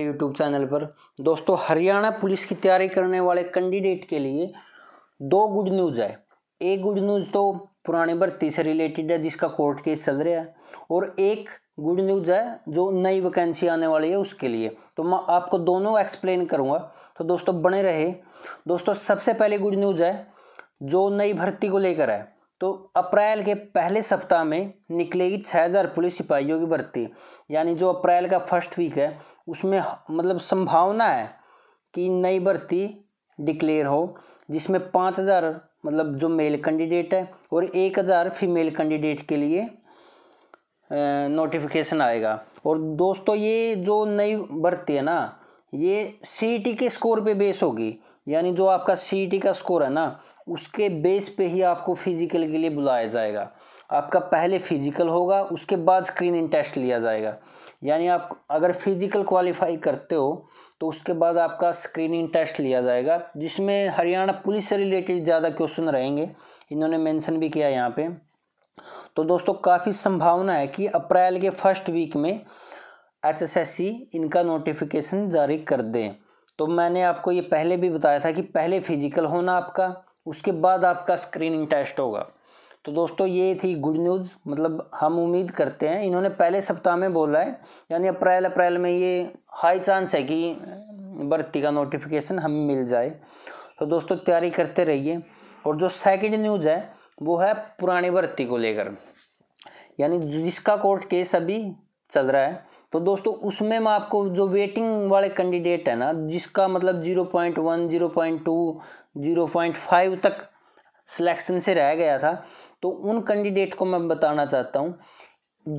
YouTube channel पर दोस्तों Haryana police की तैयारी करने वाले कैंडिडेट के लिए दो गुड न्यूज़ है एक गुड न्यूज़ तो पुराने भर्ती से रिलेटेड है जिसका कोर्ट केस चल रहा है और एक गुड न्यूज़ है जो नई वैकेंसी आने वाली है उसके लिए तो मैं आपको दोनों एक्सप्लेन करूँगा तो दोस्तों बने रहे दोस्तों सबसे पहले गुड न्यूज़ है जो नई भर्ती को लेकर है तो अप्रैल के पहले सप्ताह में निकलेगी छः हज़ार पुलिस सिपाहियों की भर्ती यानी जो अप्रैल का फर्स्ट वीक है उसमें मतलब संभावना है कि नई भर्ती डिक्लेयर हो जिसमें पाँच हज़ार मतलब जो मेल कैंडिडेट है और एक हज़ार फीमेल कैंडिडेट के लिए नोटिफिकेशन आएगा और दोस्तों ये जो नई भर्ती है ना ये सी के स्कोर पे बेस होगी यानी जो आपका सी e का स्कोर है ना उसके बेस पे ही आपको फिजिकल के लिए बुलाया जाएगा आपका पहले फिजिकल होगा उसके बाद स्क्रीन इन टेस्ट लिया जाएगा यानी आप अगर फिजिकल क्वालिफाई करते हो तो उसके बाद आपका स्क्रीनिंग टेस्ट लिया जाएगा जिसमें हरियाणा पुलिस से रिलेटेड ज़्यादा क्वेश्चन रहेंगे इन्होंने मेंशन भी किया यहाँ पे तो दोस्तों काफ़ी संभावना है कि अप्रैल के फर्स्ट वीक में एचएसएससी इनका नोटिफिकेशन जारी कर दें तो मैंने आपको ये पहले भी बताया था कि पहले फिजिकल होना आपका उसके बाद आपका स्क्रीनिंग टेस्ट होगा तो दोस्तों ये थी गुड न्यूज़ मतलब हम उम्मीद करते हैं इन्होंने पहले सप्ताह में बोला है यानी अप्रैल अप्रैल में ये हाई चांस है कि भर्ती का नोटिफिकेशन हमें मिल जाए तो दोस्तों तैयारी करते रहिए और जो सेकंड न्यूज़ है वो है पुरानी भर्ती को लेकर यानी जिसका कोर्ट केस अभी चल रहा है तो दोस्तों उसमें मैं आपको जो वेटिंग वाले कैंडिडेट है ना जिसका मतलब 0.1 0.2 0.5 तक सिलेक्शन से रह गया था तो उन कैंडिडेट को मैं बताना चाहता हूँ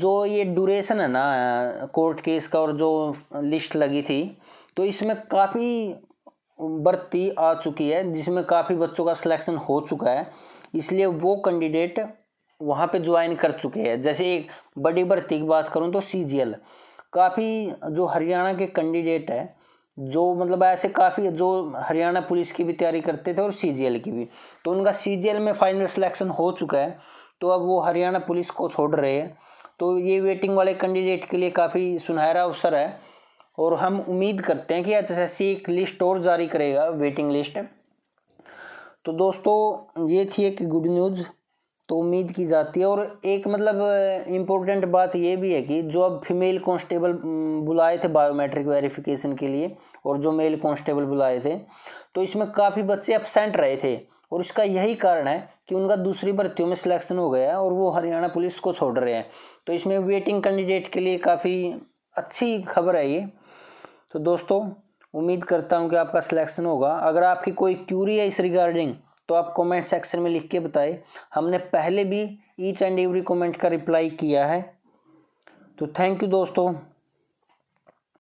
जो ये ड्यूरेशन है ना कोर्ट केस का और जो लिस्ट लगी थी तो इसमें काफ़ी भर्ती आ चुकी है जिसमें काफ़ी बच्चों का सिलेक्शन हो चुका है इसलिए वो कैंडिडेट वहाँ पे ज्वाइन कर चुके हैं जैसे एक बड़ी भर्ती की बात करूँ तो सी जी एल काफ़ी जो हरियाणा के कैंडिडेट है जो मतलब ऐसे काफ़ी जो हरियाणा पुलिस की भी तैयारी करते थे और सी की भी तो उनका सी में फाइनल सिलेक्शन हो चुका है तो अब वो हरियाणा पुलिस को छोड़ रहे हैं तो ये वेटिंग वाले कैंडिडेट के लिए काफ़ी सुनहरा अवसर है और हम उम्मीद करते हैं कि एच एस एक लिस्ट और जारी करेगा वेटिंग लिस्ट तो दोस्तों ये थी एक गुड न्यूज़ तो उम्मीद की जाती है और एक मतलब इम्पोर्टेंट बात ये भी है कि जो अब फीमेल कांस्टेबल बुलाए थे बायोमेट्रिक वेरिफिकेशन के लिए और जो मेल कांस्टेबल बुलाए थे तो इसमें काफ़ी बच्चे एबसेंट रहे थे और इसका यही कारण है कि उनका दूसरी भर्तियों में सिलेक्शन हो गया है और वो हरियाणा पुलिस को छोड़ रहे हैं तो इसमें वेटिंग कैंडिडेट के लिए काफ़ी अच्छी खबर है ये तो दोस्तों उम्मीद करता हूँ कि आपका सिलेक्शन होगा अगर आपकी कोई क्यूरी है इस रिगार्डिंग तो आप कमेंट सेक्शन में लिख के बताए हमने पहले भी ईच एंड एवरी कमेंट का रिप्लाई किया है तो थैंक यू दोस्तों